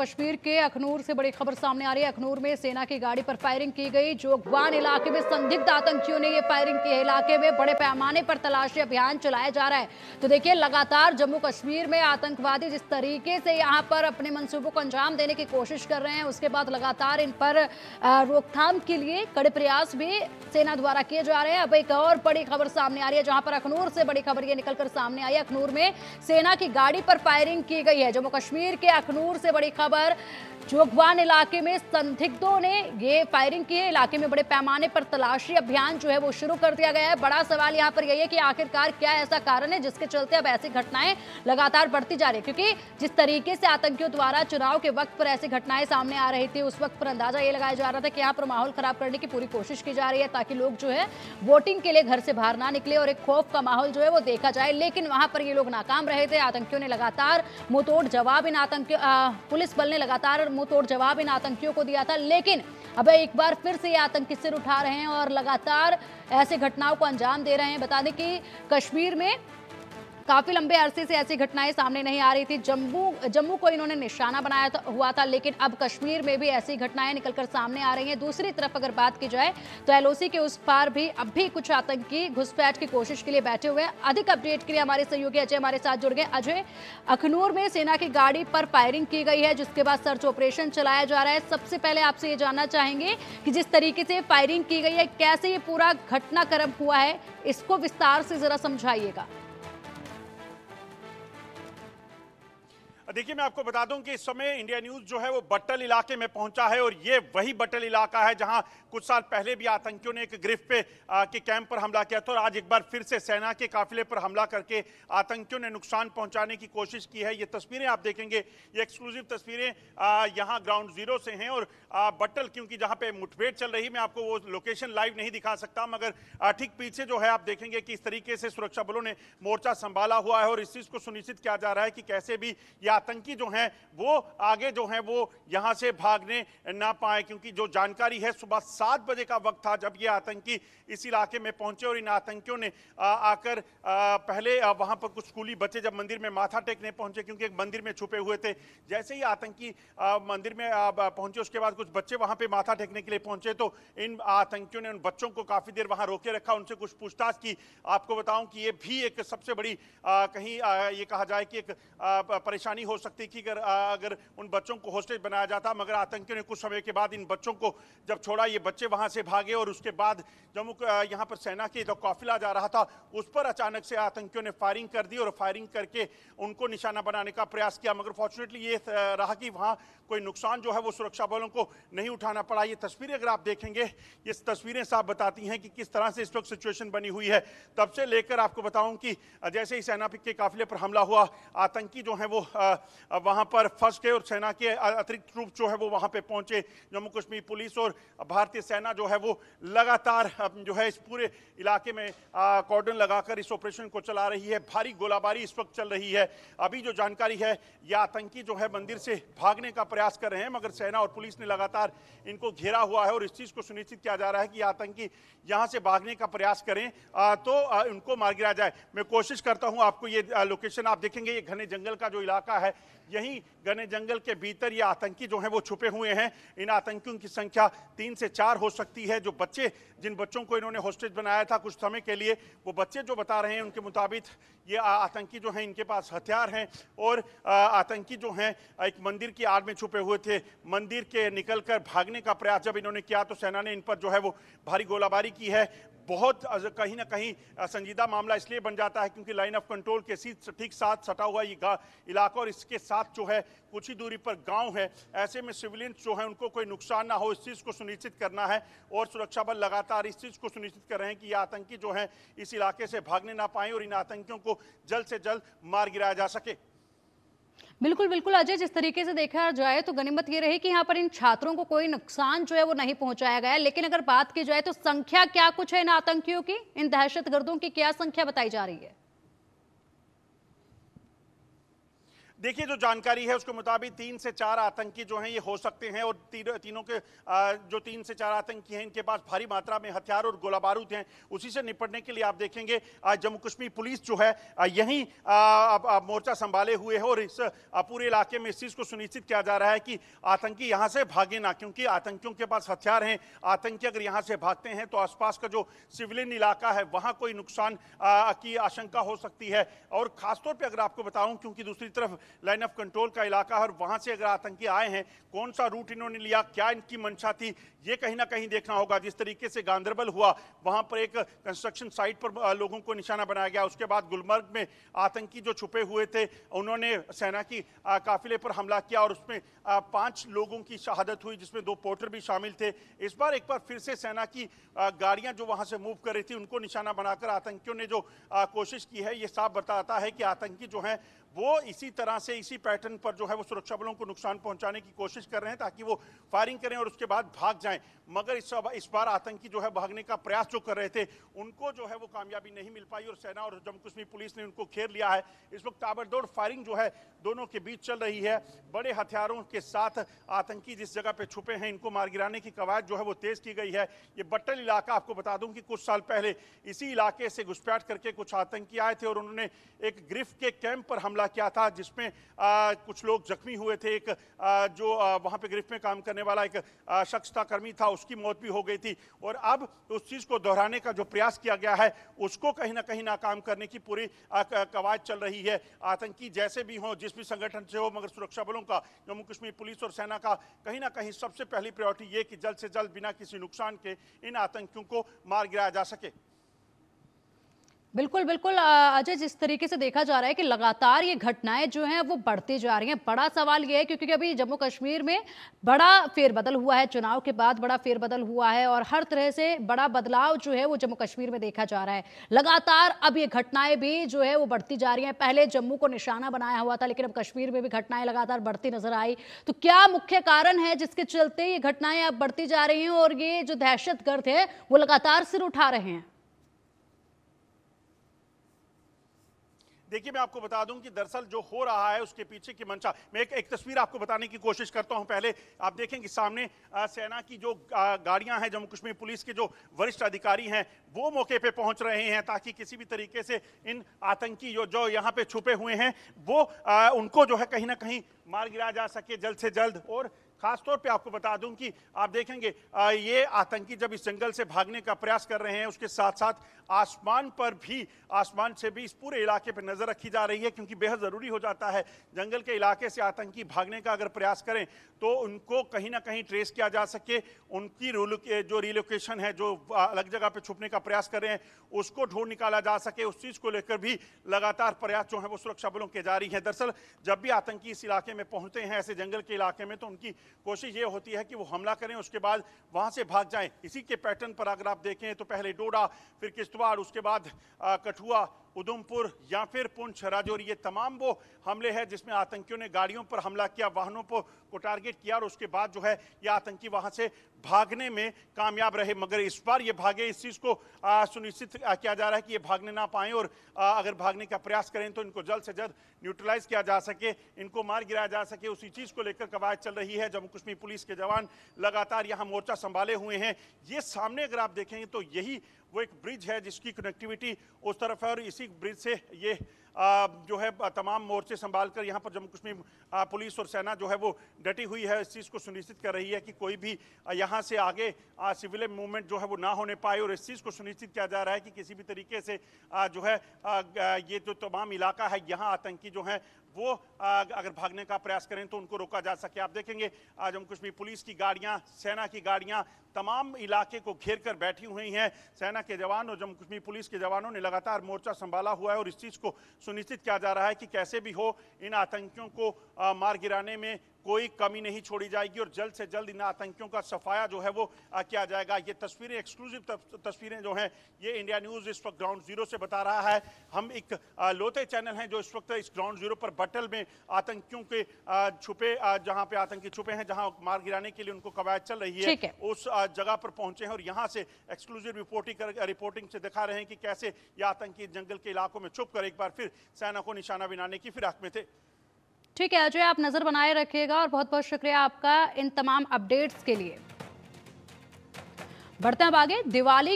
कश्मीर के अखनूर से बड़ी खबर सामने आ रही है अखनूर में सेना की गाड़ी पर फायरिंग की गई जोगवान इलाके में संदिग्ध आतंकियों ने ये फायरिंग की है इलाके में बड़े पैमाने पर तलाशी अभियान चलाया जा रहा है तो देखिए लगातार जम्मू कश्मीर में आतंकवादी जिस तरीके से यहाँ पर अपने मंसूबों को अंजाम देने की कोशिश कर रहे हैं उसके बाद लगातार इन पर रोकथाम के लिए कड़े प्रयास भी सेना द्वारा किए जा रहे हैं अब एक और बड़ी खबर सामने आ रही है जहाँ पर अखनूर से बड़ी खबर ये निकलकर सामने आई है अखनूर में सेना की गाड़ी पर फायरिंग की गई है जम्मू कश्मीर के अखनूर से बड़ी खबर खबर जोगवान इलाके में संदिग्धों ने ये फायरिंग की है इलाके में बड़े पैमाने पर तलाशी अभियान जो है वो शुरू कर दिया गया है बड़ा सवाल यहाँ पर यही है कि आखिरकार क्या ऐसा कारण है जिसके चलते अब ऐसी घटनाएं लगातार बढ़ती जा रही है क्योंकि जिस तरीके से आतंकियों द्वारा चुनाव के वक्त पर ऐसी घटनाएं सामने आ रही थी उस वक्त पर अंदाजा ये लगाया जा रहा था कि यहाँ पर माहौल खराब करने की पूरी कोशिश की जा रही है ताकि लोग जो है वोटिंग के लिए घर से बाहर ना निकले और एक खौफ का माहौल जो है वो देखा जाए लेकिन वहां पर ये लोग नाकाम रहे थे आतंकियों ने लगातार मुंह जवाब इन आतंकियों पुलिस बल ने लगातार मुंह जवाब इन आतंकियों को दिया था लेकिन अब एक बार फिर से ये आतंकी सिर उठा रहे हैं और लगातार ऐसे घटनाओं को अंजाम दे रहे हैं बता दें कि कश्मीर में काफी लंबे अरसे से ऐसी घटनाएं सामने नहीं आ रही थी जम्मू जम्मू को इन्होंने निशाना बनाया था, हुआ था लेकिन अब कश्मीर में भी ऐसी घटनाएं निकलकर सामने आ रही हैं दूसरी तरफ अगर बात की जाए तो एलओसी के उस पार भी अब भी कुछ आतंकी घुसपैठ की कोशिश के लिए बैठे हुए हैं अधिक अपडेट के लिए हमारे सहयोगी अजय हमारे साथ जुड़ गए अजय अखनूर में सेना की गाड़ी पर फायरिंग की गई है जिसके बाद सर्च ऑपरेशन चलाया जा रहा है सबसे पहले आपसे ये जानना चाहेंगे कि जिस तरीके से फायरिंग की गई है कैसे ये पूरा घटनाक्रम हुआ है इसको विस्तार से जरा समझाइएगा देखिए मैं आपको बता दूं कि इस समय इंडिया न्यूज़ जो है वो बट्टल इलाके में पहुंचा है और ये वही बट्टल इलाका है जहां कुछ साल पहले भी आतंकियों ने एक ग्रिफ पे आ, के कैंप पर हमला किया था और आज एक बार फिर से सेना के काफिले पर हमला करके आतंकियों ने नुकसान पहुंचाने की कोशिश की है ये तस्वीरें आप देखेंगे ये एक्सक्लूसिव तस्वीरें यहाँ ग्राउंड जीरो से हैं और आ, बट्टल क्योंकि जहाँ पे मुठभेड़ चल रही मैं आपको वो लोकेशन लाइव नहीं दिखा सकता मगर ठीक पीछे जो है आप देखेंगे कि इस तरीके से सुरक्षा बलों ने मोर्चा संभाला हुआ है और इस चीज़ को सुनिश्चित किया जा रहा है कि कैसे भी यह आतंकी जो हैं वो आगे जो हैं वो यहाँ से भागने ना पाए क्योंकि जो जानकारी है सुबह सात बजे का वक्त था जब ये आतंकी इस इलाके में पहुंचे और इन आतंकियों ने आकर पहले वहाँ पर कुछ स्कूली बच्चे जब मंदिर में माथा टेकने पहुंचे क्योंकि एक मंदिर में छुपे हुए थे जैसे ही आतंकी मंदिर में पहुंचे उसके बाद कुछ बच्चे वहाँ पर माथा टेकने के लिए पहुंचे तो इन आतंकियों ने उन बच्चों को काफ़ी देर वहाँ रोके रखा उनसे कुछ पूछताछ की आपको बताऊं कि ये भी एक सबसे बड़ी कहीं ये कहा जाए कि एक परेशानी नहीं हो सकती कि अगर अगर उन बच्चों को हॉस्टेज बनाया जाता मगर आतंकियों ने कुछ समय के बाद इन बच्चों को जब छोड़ा ये बच्चे वहाँ से भागे और उसके बाद जम्मू यहाँ पर सेना के जो काफिला जा रहा था उस पर अचानक से आतंकियों ने फायरिंग कर दी और फायरिंग करके उनको निशाना बनाने का प्रयास किया मगर फॉर्चुनेटली ये रहा कि वहाँ कोई नुकसान जो है वो सुरक्षा बलों को नहीं उठाना पड़ा ये तस्वीरें अगर आप देखेंगे ये तस्वीरें साफ बताती हैं कि किस तरह से इस वक्त सिचुएशन बनी हुई है तब से लेकर आपको बताऊं कि जैसे ही सेना के काफिले पर हमला हुआ आतंकी जो हैं वो आ, वहाँ पर फंस गए और सेना के अतिरिक्त रूप जो है वो वहाँ पे पहुँचे जम्मू कश्मीर पुलिस और भारतीय सेना जो है वो लगातार जो है इस पूरे इलाके में कॉर्डन लगाकर इस ऑपरेशन को चला रही है भारी गोलाबारी इस वक्त चल रही है अभी जो जानकारी है यह आतंकी जो है मंदिर से भागने का प्रयास कर रहे हैं मगर सेना और पुलिस ने लगातार इनको घेरा हुआ है और इस चीज़ को सुनिश्चित किया जा रहा है कि आतंकी यहाँ से भागने का प्रयास करें तो उनको मार गिरा जाए मैं कोशिश करता हूँ आपको ये लोकेशन आप देखेंगे ये घने जंगल का जो इलाका है है यही घने जंगल के भीतर ये आतंकी जो हैं वो छुपे हुए हैं इन आतंकियों की संख्या तीन से चार हो सकती है जो बच्चे जिन बच्चों को इन्होंने होस्टेज बनाया था कुछ समय के लिए वो बच्चे जो बता रहे हैं उनके मुताबिक ये आतंकी जो हैं इनके पास हथियार हैं और आतंकी जो हैं एक मंदिर की आड़ में छुपे हुए थे मंदिर के निकल भागने का प्रयास जब इन्होंने किया तो सेना ने इन पर जो है वो भारी गोलाबारी की है बहुत कहीं ना कहीं संजीदा मामला इसलिए बन जाता है क्योंकि लाइन ऑफ कंट्रोल के ठीक साथ सटा हुआ ये इलाका और इसके साथ जो है कुछ ही दूरी पर गांव है ऐसे में सिविलियंस जो है उनको कोई नुकसान ना हो इस चीज़ को सुनिश्चित करना है और सुरक्षा बल लगातार इस चीज़ को सुनिश्चित कर रहे हैं कि ये आतंकी जो है इस इलाके से भागने ना पाए और इन आतंकियों को जल्द से जल्द मार गिराया जा सके बिल्कुल बिल्कुल अजय जिस तरीके से देखा जाए तो गनीमत ये रही कि यहाँ पर इन छात्रों को कोई नुकसान जो है वो नहीं पहुंचाया गया लेकिन अगर बात की जाए तो संख्या क्या कुछ है इन आतंकियों की इन दहशतगर्दों की क्या संख्या बताई जा रही है देखिए जो जानकारी है उसके मुताबिक तीन से चार आतंकी जो हैं ये हो सकते हैं और तीन, तीनों के जो तीन से चार आतंकी हैं इनके पास भारी मात्रा में हथियार और गोला बारूद हैं उसी से निपटने के लिए आप देखेंगे जम्मू कश्मीर पुलिस जो है यहीं मोर्चा संभाले हुए है और इस पूरे इलाके में इस चीज़ को सुनिश्चित किया जा रहा है कि आतंकी यहाँ से भागे ना क्योंकि आतंकियों के पास हथियार हैं आतंकी अगर यहाँ से भागते हैं तो आसपास का जो सिविलियन इलाका है वहाँ कोई नुकसान की आशंका हो सकती है और खासतौर पर अगर आपको बताऊँ क्योंकि दूसरी तरफ लाइन ऑफ कंट्रोल का इलाका है और वहां से अगर आतंकी आए हैं कौन सा रूट इन्होंने लिया क्या इनकी मंशा थी ये कहीं ना कहीं देखना होगा जिस तरीके से गांधरबल हुआ वहां पर एक कंस्ट्रक्शन साइट पर लोगों को निशाना बनाया गया उसके बाद गुलमर्ग में आतंकी जो छुपे हुए थे उन्होंने सेना की काफिले पर हमला किया और उसमें पांच लोगों की शहादत हुई जिसमें दो पोर्टर भी शामिल थे इस बार एक बार फिर से सेना की गाड़ियां जो वहां से मूव कर रही थी उनको निशाना बनाकर आतंकियों ने जो कोशिश की है ये साफ बताता है कि आतंकी जो हैं वो इसी तरह तरह से इसी पैटर्न पर जो है वो सुरक्षा बलों को नुकसान पहुंचाने की कोशिश कर रहे हैं ताकि वो फायरिंग करें और उसके बाद भाग जाएं मगर इस इस बार आतंकी जो है भागने का प्रयास जो कर रहे थे उनको जो है वो कामयाबी नहीं मिल पाई और सेना और जम्मू कश्मीर पुलिस ने उनको घेर लिया है इस वक्त ताबड़तोड़ फायरिंग जो है दोनों के बीच चल रही है बड़े हथियारों के साथ आतंकी जिस जगह पे छुपे हैं इनको मार गिराने की कवायद जो है वो तेज की गई है ये बट्टल इलाका आपको बता दूं कि कुछ साल पहले इसी इलाके से घुसपैठ करके कुछ आतंकी आए थे और उन्होंने एक ग्रिफ के कैंप पर हमला किया था जिसमें में आ, कुछ लोग जख्मी हुए थे एक आ, जो आ, वहाँ पे ग्रिफ में काम करने वाला एक शख्स था कर्मी था उसकी मौत भी हो गई थी और अब उस चीज़ को दोहराने का जो प्रयास किया गया है उसको कहीं ना कहीं नाकाम करने की पूरी कवायद चल रही है आतंकी जैसे भी हों जिस भी संगठन से हो मगर सुरक्षा बलों का जम्मू कश्मीर पुलिस और सेना का कहीं ना कहीं सबसे पहली प्रायोरिटी ये कि जल्द से जल्द बिना किसी नुकसान के इन आतंकियों को मार गिराया जा सके बिल्कुल बिल्कुल अजय जिस तरीके से देखा जा रहा है कि लगातार ये घटनाएं जो हैं वो बढ़ती जा रही हैं बड़ा सवाल ये है क्योंकि अभी जम्मू कश्मीर में बड़ा फेरबदल हुआ है चुनाव के बाद बड़ा फेरबदल हुआ है और हर तरह से बड़ा बदलाव जो है वो जम्मू कश्मीर में देखा जा रहा है लगातार अब ये घटनाएं भी जो है वो बढ़ती जा रही हैं पहले जम्मू को निशाना बनाया हुआ था लेकिन अब कश्मीर में भी घटनाएं लगातार बढ़ती नजर आई तो क्या मुख्य कारण है जिसके चलते ये घटनाएं अब बढ़ती जा रही हैं और ये जो दहशतगर्द है वो लगातार सिर उठा रहे हैं देखिए मैं आपको बता दूं कि दरअसल जो हो रहा है उसके पीछे की मंशा मैं एक, एक तस्वीर आपको बताने की कोशिश करता हूं पहले आप देखें कि सामने आ, सेना की जो गाड़ियां हैं जम्मू कश्मीर पुलिस के जो वरिष्ठ अधिकारी हैं वो मौके पे पहुंच रहे हैं ताकि किसी भी तरीके से इन आतंकी जो, जो यहाँ पे छुपे हुए हैं वो आ, उनको जो है कहीं ना कहीं मार गिरा जा सके जल्द से जल्द और खासतौर पे आपको बता दूं कि आप देखेंगे ये आतंकी जब इस जंगल से भागने का प्रयास कर रहे हैं उसके साथ साथ आसमान पर भी आसमान से भी इस पूरे इलाके पर नज़र रखी जा रही है क्योंकि बेहद ज़रूरी हो जाता है जंगल के इलाके से आतंकी भागने का अगर प्रयास करें तो उनको कहीं ना कहीं ट्रेस किया जा सके उनकी जो रिलोकेशन है जो अलग जगह पर छुपने का प्रयास कर रहे हैं उसको ढूंढ निकाला जा सके उस चीज़ को लेकर भी लगातार प्रयास जो है वो सुरक्षा बलों के जारी है दरअसल जब भी आतंकी इस इलाके में पहुंचते हैं ऐसे जंगल के इलाके में तो उनकी कोशिश ये होती है कि वो हमला करें उसके बाद वहाँ से भाग जाएं इसी के पैटर्न पर अगर आप देखें तो पहले डोडा फिर किश्तवाड़ उसके बाद कठुआ उधमपुर या फिर पुंछ राजौर ये तमाम वो हमले हैं जिसमें आतंकियों ने गाड़ियों पर हमला किया वाहनों पर को टारगेट किया और उसके बाद जो है ये आतंकी वहाँ से भागने में कामयाब रहे मगर इस बार ये भागे इस चीज़ को सुनिश्चित किया जा रहा है कि ये भागने ना पाएँ और आ, अगर भागने का प्रयास करें तो इनको जल्द से जल्द न्यूट्रलाइज किया जा सके इनको मार गिराया जा सके उसी चीज़ को लेकर कवायद चल रही है जम्मू कश्मीर पुलिस के जवान लगातार यहाँ मोर्चा संभाले हुए हैं ये सामने अगर आप देखेंगे तो यही वो एक ब्रिज है जिसकी कनेक्टिविटी उस तरफ है और इसी ब्रिज से ये आ, जो है तमाम मोर्चे संभाल कर यहाँ पर जम्मू कश्मीर पुलिस और सेना जो है वो डटी हुई है इस चीज़ को सुनिश्चित कर रही है कि कोई भी यहाँ से आगे सिविल मूवमेंट जो है वो ना होने पाए और इस चीज़ को सुनिश्चित किया जा रहा है कि किसी भी तरीके से आ, जो है आ, ये जो तमाम इलाका है यहाँ आतंकी जो है वो अगर भागने का प्रयास करें तो उनको रोका जा सके आप देखेंगे जम्मू कश्मीर पुलिस की गाड़ियाँ सेना की गाड़ियाँ तमाम इलाके को घेर कर बैठी हुई हैं सेना सेना के जवान और जम्मू कश्मीर पुलिस के जवानों ने लगातार मोर्चा संभाला हुआ है और इस चीज़ को सुनिश्चित किया जा रहा है कि कैसे भी हो इन आतंकियों को मार गिराने में कोई कमी नहीं छोड़ी जाएगी और जल्द से जल्द इन आतंकियों का सफाया जो है वो किया जाएगा ये तस्वीरें एक्सक्लूसिव तस्वीरें जो हैं ये इंडिया न्यूज़ इस वक्त ग्राउंड जीरो से बता रहा है हम एक लोते चैनल हैं जो इस वक्त इस ग्राउंड जीरो पर बटल में आतंकियों के छुपे जहाँ पे आतंकी छुपे हैं जहाँ मार गिराने के लिए उनको कवायद चल रही है उस जगह पर पहुंचे हैं और यहाँ से एक्सक्लूसिव रिपोर्टिंग रिपोर्टिंग से दिखा रहे हैं कि कैसे ये आतंकी जंगल के इलाकों में छुप कर एक बार फिर सेना को निशाना बनाने की फिराक में थे ठीक है अजय आप नज़र बनाए रखिएगा और बहुत बहुत शुक्रिया आपका इन तमाम अपडेट्स के लिए बढ़ते हैं आगे दिवाली